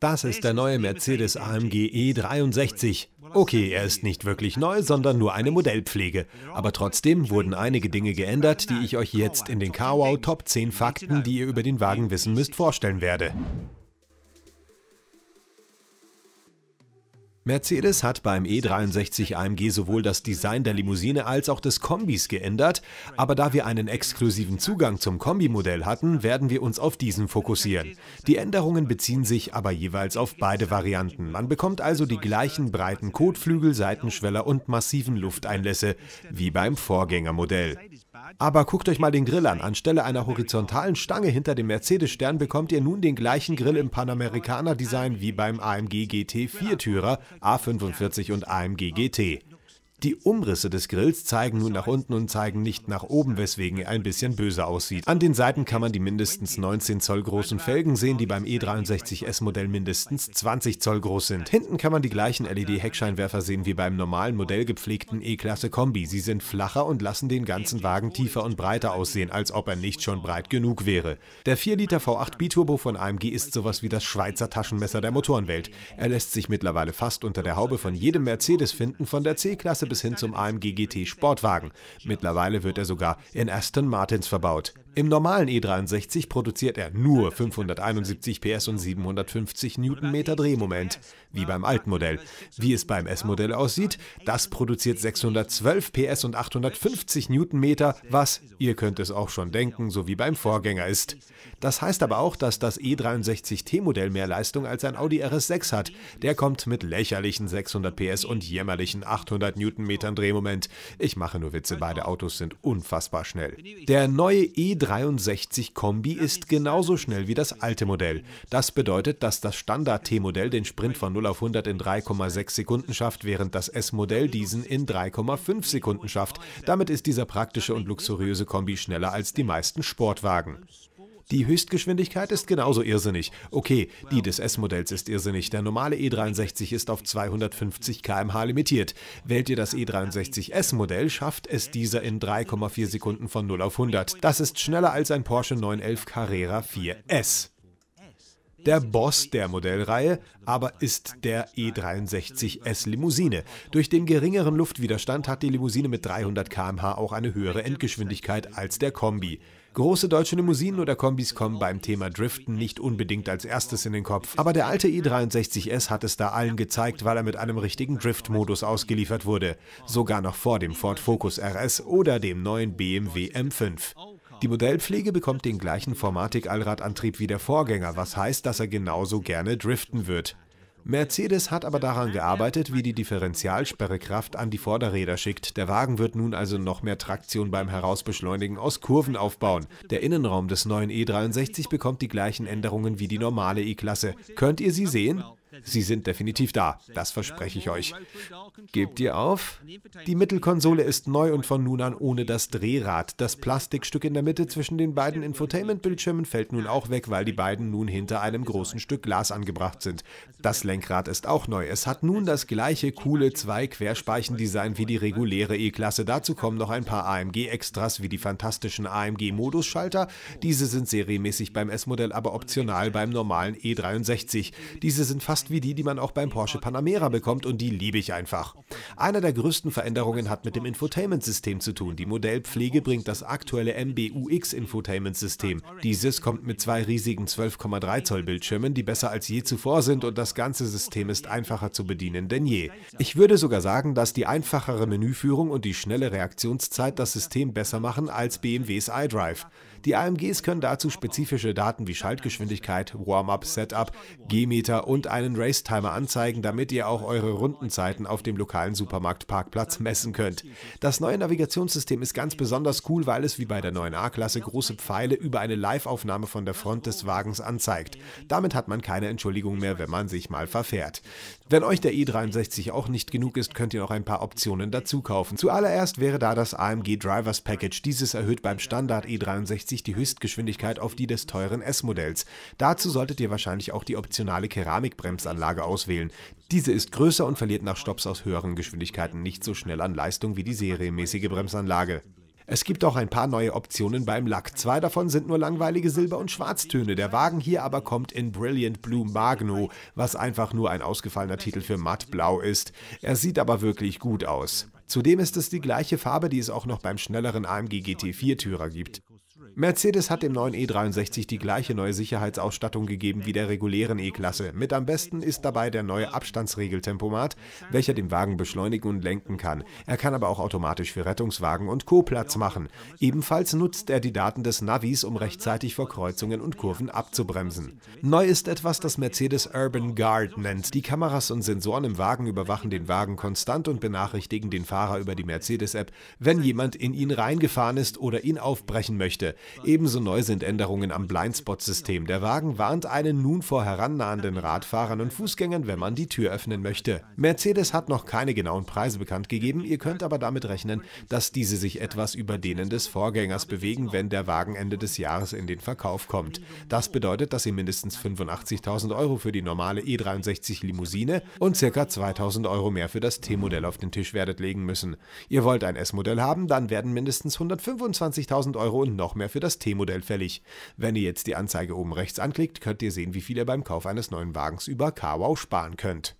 Das ist der neue Mercedes AMG E63. Okay, er ist nicht wirklich neu, sondern nur eine Modellpflege. Aber trotzdem wurden einige Dinge geändert, die ich euch jetzt in den Carwow Top 10 Fakten, die ihr über den Wagen wissen müsst, vorstellen werde. Mercedes hat beim E63 AMG sowohl das Design der Limousine als auch des Kombis geändert, aber da wir einen exklusiven Zugang zum Kombimodell hatten, werden wir uns auf diesen fokussieren. Die Änderungen beziehen sich aber jeweils auf beide Varianten. Man bekommt also die gleichen breiten Kotflügel, Seitenschweller und massiven Lufteinlässe wie beim Vorgängermodell. Aber guckt euch mal den Grill an. Anstelle einer horizontalen Stange hinter dem Mercedes-Stern bekommt ihr nun den gleichen Grill im Panamericana-Design wie beim AMG GT Viertürer, A45 und AMG GT. Die Umrisse des Grills zeigen nun nach unten und zeigen nicht nach oben, weswegen er ein bisschen böse aussieht. An den Seiten kann man die mindestens 19 Zoll großen Felgen sehen, die beim E63S-Modell mindestens 20 Zoll groß sind. Hinten kann man die gleichen LED-Heckscheinwerfer sehen wie beim normalen modellgepflegten E-Klasse Kombi. Sie sind flacher und lassen den ganzen Wagen tiefer und breiter aussehen, als ob er nicht schon breit genug wäre. Der 4 Liter V8 Biturbo von AMG ist sowas wie das Schweizer Taschenmesser der Motorenwelt. Er lässt sich mittlerweile fast unter der Haube von jedem Mercedes finden, von der C-Klasse bis hin zum AMG GT Sportwagen. Mittlerweile wird er sogar in Aston Martins verbaut. Im normalen E63 produziert er nur 571 PS und 750 Newtonmeter Drehmoment, wie beim alten Modell. Wie es beim S-Modell aussieht, das produziert 612 PS und 850 Newtonmeter, was, ihr könnt es auch schon denken, so wie beim Vorgänger ist. Das heißt aber auch, dass das E63T-Modell mehr Leistung als ein Audi RS6 hat. Der kommt mit lächerlichen 600 PS und jämmerlichen 800 Newtonmetern Drehmoment. Ich mache nur Witze, beide Autos sind unfassbar schnell. Der neue E3 63 Kombi ist genauso schnell wie das alte Modell. Das bedeutet, dass das Standard-T-Modell den Sprint von 0 auf 100 in 3,6 Sekunden schafft, während das S-Modell diesen in 3,5 Sekunden schafft. Damit ist dieser praktische und luxuriöse Kombi schneller als die meisten Sportwagen. Die Höchstgeschwindigkeit ist genauso irrsinnig. Okay, die des S-Modells ist irrsinnig. Der normale E63 ist auf 250 km/h limitiert. Wählt ihr das E63S-Modell, schafft es dieser in 3,4 Sekunden von 0 auf 100. Das ist schneller als ein Porsche 911 Carrera 4S der Boss der Modellreihe aber ist der E63S Limousine. Durch den geringeren Luftwiderstand hat die Limousine mit 300 km/h auch eine höhere Endgeschwindigkeit als der Kombi. Große deutsche Limousinen oder Kombis kommen beim Thema Driften nicht unbedingt als erstes in den Kopf. Aber der alte E63S hat es da allen gezeigt, weil er mit einem richtigen Driftmodus ausgeliefert wurde. Sogar noch vor dem Ford Focus RS oder dem neuen BMW M5. Die Modellpflege bekommt den gleichen Formatik-Allradantrieb wie der Vorgänger, was heißt, dass er genauso gerne driften wird. Mercedes hat aber daran gearbeitet, wie die Differentialsperrekraft an die Vorderräder schickt. Der Wagen wird nun also noch mehr Traktion beim Herausbeschleunigen aus Kurven aufbauen. Der Innenraum des neuen E63 bekommt die gleichen Änderungen wie die normale E-Klasse. Könnt ihr sie sehen? Sie sind definitiv da, das verspreche ich euch. Gebt ihr auf? Die Mittelkonsole ist neu und von nun an ohne das Drehrad. Das Plastikstück in der Mitte zwischen den beiden Infotainment-Bildschirmen fällt nun auch weg, weil die beiden nun hinter einem großen Stück Glas angebracht sind. Das Lenkrad ist auch neu. Es hat nun das gleiche coole zwei Querspeichen-Design wie die reguläre E-Klasse. Dazu kommen noch ein paar AMG-Extras wie die fantastischen AMG-Modus-Schalter. Diese sind serienmäßig beim S-Modell, aber optional beim normalen E63. Diese sind fast ist wie die, die man auch beim Porsche Panamera bekommt und die liebe ich einfach. Einer der größten Veränderungen hat mit dem Infotainment-System zu tun. Die Modellpflege bringt das aktuelle MBUX-Infotainment-System. Dieses kommt mit zwei riesigen 12,3 Zoll Bildschirmen, die besser als je zuvor sind und das ganze System ist einfacher zu bedienen denn je. Ich würde sogar sagen, dass die einfachere Menüführung und die schnelle Reaktionszeit das System besser machen als BMWs iDrive. Die AMGs können dazu spezifische Daten wie Schaltgeschwindigkeit, Warm-up, Setup, G-Meter und einen einen Racetimer anzeigen, damit ihr auch eure Rundenzeiten auf dem lokalen Supermarktparkplatz messen könnt. Das neue Navigationssystem ist ganz besonders cool, weil es wie bei der neuen A-Klasse große Pfeile über eine Live-Aufnahme von der Front des Wagens anzeigt. Damit hat man keine Entschuldigung mehr, wenn man sich mal verfährt. Wenn euch der e i63 auch nicht genug ist, könnt ihr noch ein paar Optionen dazu kaufen. Zuallererst wäre da das AMG Drivers Package. Dieses erhöht beim Standard e 63 die Höchstgeschwindigkeit auf die des teuren S-Modells. Dazu solltet ihr wahrscheinlich auch die optionale Keramikbremse Bremsanlage auswählen. Diese ist größer und verliert nach Stops aus höheren Geschwindigkeiten nicht so schnell an Leistung wie die serienmäßige Bremsanlage. Es gibt auch ein paar neue Optionen beim Lack. Zwei davon sind nur langweilige Silber- und Schwarztöne. Der Wagen hier aber kommt in Brilliant Blue Magno, was einfach nur ein ausgefallener Titel für mattblau ist. Er sieht aber wirklich gut aus. Zudem ist es die gleiche Farbe, die es auch noch beim schnelleren AMG gt 4 türer gibt. Mercedes hat dem neuen E63 die gleiche neue Sicherheitsausstattung gegeben wie der regulären E-Klasse. Mit am besten ist dabei der neue Abstandsregeltempomat, welcher den Wagen beschleunigen und lenken kann. Er kann aber auch automatisch für Rettungswagen und Co. Platz machen. Ebenfalls nutzt er die Daten des Navis, um rechtzeitig vor Kreuzungen und Kurven abzubremsen. Neu ist etwas, das Mercedes Urban Guard nennt. Die Kameras und Sensoren im Wagen überwachen den Wagen konstant und benachrichtigen den Fahrer über die Mercedes-App, wenn jemand in ihn reingefahren ist oder ihn aufbrechen möchte. Ebenso neu sind Änderungen am Blindspot-System. Der Wagen warnt einen nun vor herannahenden Radfahrern und Fußgängern, wenn man die Tür öffnen möchte. Mercedes hat noch keine genauen Preise bekannt gegeben. Ihr könnt aber damit rechnen, dass diese sich etwas über denen des Vorgängers bewegen, wenn der Wagen Ende des Jahres in den Verkauf kommt. Das bedeutet, dass ihr mindestens 85.000 Euro für die normale E63 Limousine und ca. 2.000 Euro mehr für das T-Modell auf den Tisch werdet legen müssen. Ihr wollt ein S-Modell haben, dann werden mindestens 125.000 Euro und noch mehr für für das T-Modell fällig. Wenn ihr jetzt die Anzeige oben rechts anklickt, könnt ihr sehen, wie viel ihr beim Kauf eines neuen Wagens über CarWow sparen könnt.